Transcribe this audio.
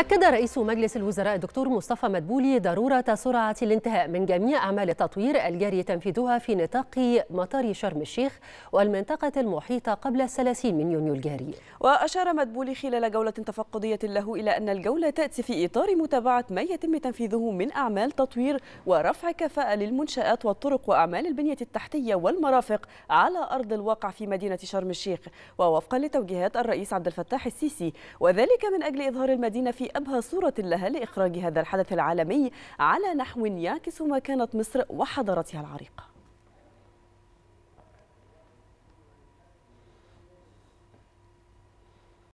أكد رئيس مجلس الوزراء الدكتور مصطفى مدبولي ضرورة سرعة الانتهاء من جميع أعمال التطوير الجاري تنفيذها في نطاق مطار شرم الشيخ والمنطقة المحيطة قبل الثلاثين من يونيو الجاري وأشار مدبولي خلال جولة تفقدية له إلى أن الجولة تأتي في إطار متابعة ما يتم تنفيذه من أعمال تطوير ورفع كفاءة للمنشآت والطرق وأعمال البنية التحتية والمرافق على أرض الواقع في مدينة شرم الشيخ ووفقا لتوجيهات الرئيس عبد الفتاح السيسي وذلك من أجل إظهار المدينة في أبهى صورة لها لإخراج هذا الحدث العالمي على نحو يعكس ما كانت مصر وحضارتها العريقة